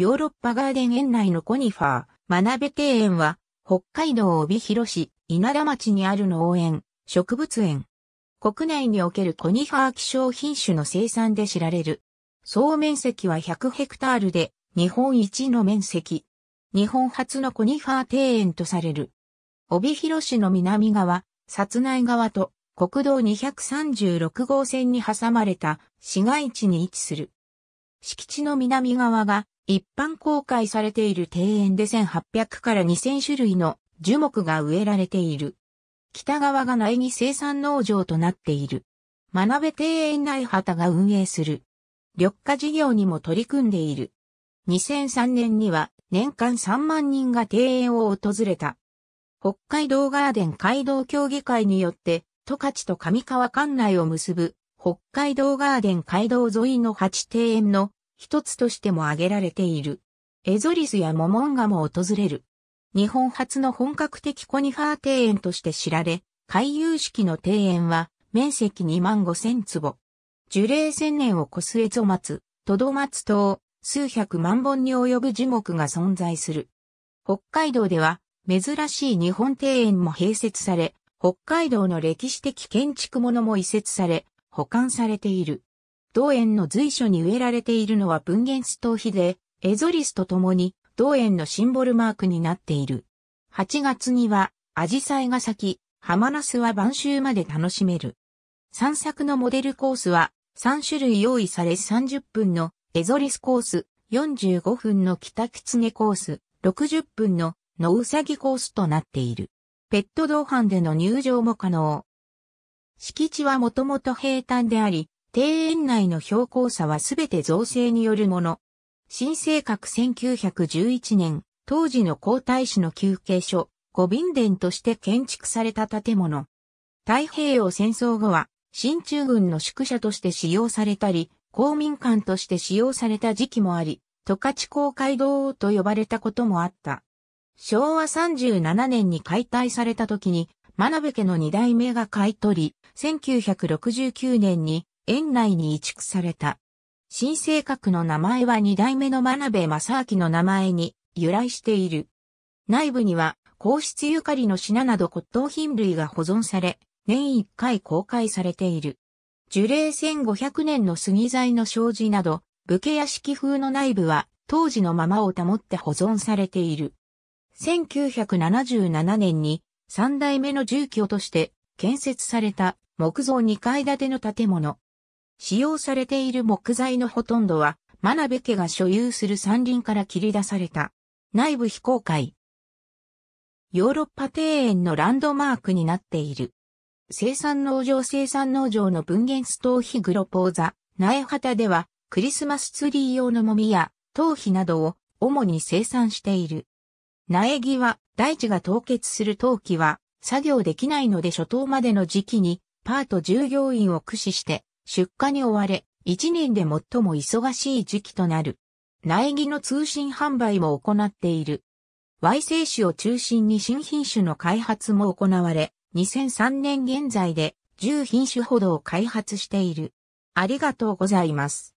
ヨーロッパガーデン園内のコニファー、学べ庭園は、北海道帯広市稲田町にある農園、植物園。国内におけるコニファー希少品種の生産で知られる。総面積は100ヘクタールで、日本一の面積。日本初のコニファー庭園とされる。帯広市の南側、札内側と国道236号線に挟まれた市街地に位置する。敷地の南側が一般公開されている庭園で1800から2000種類の樹木が植えられている。北側が苗木生産農場となっている。学べ庭園内畑が運営する。緑化事業にも取り組んでいる。2003年には年間3万人が庭園を訪れた。北海道ガーデン街道協議会によって、十勝と上川管内を結ぶ北海道ガーデン街道沿いの8庭園の一つとしても挙げられている。エゾリスやモモンガも訪れる。日本初の本格的コニファー庭園として知られ、回遊式の庭園は面積2万5千坪。樹齢千年を越すエゾ松、トド松島数百万本に及ぶ樹木が存在する。北海道では珍しい日本庭園も併設され、北海道の歴史的建築物も移設され、保管されている。道園の随所に植えられているのは文元ストヒで、エゾリスと共に道園のシンボルマークになっている。8月には、アジサイが咲き、浜ナスは晩秋まで楽しめる。散策のモデルコースは、3種類用意され30分のエゾリスコース、45分の北キツネコース、60分の野ウサギコースとなっている。ペット同伴での入場も可能。敷地はもともと平坦であり、庭園内の標高差はすべて造成によるもの。新生閣1911年、当時の皇太子の休憩所、五便殿として建築された建物。太平洋戦争後は、新中軍の宿舎として使用されたり、公民館として使用された時期もあり、十勝公会堂と呼ばれたこともあった。昭和37年に解体された時に、真鍋家の二代目が買い取り、1969年に園内に移築された。新生閣の名前は二代目の真鍋正明の名前に由来している。内部には皇室ゆかりの品など骨董品類が保存され、年1回公開されている。樹齢1500年の杉材の障子など、武家屋敷風の内部は当時のままを保って保存されている。1977年に三代目の住居として建設された木造2階建ての建物。使用されている木材のほとんどは、真鍋家が所有する山林から切り出された。内部非公開。ヨーロッパ庭園のランドマークになっている。生産農場生産農場の文元ストーヒグロポーザ、苗旗では、クリスマスツリー用のもみや、頭皮などを主に生産している。苗木は、大地が凍結する陶器は、作業できないので初頭までの時期に、パート従業員を駆使して、出荷に追われ、一年で最も忙しい時期となる。苗木の通信販売も行っている。Y 製種を中心に新品種の開発も行われ、2003年現在で10品種ほどを開発している。ありがとうございます。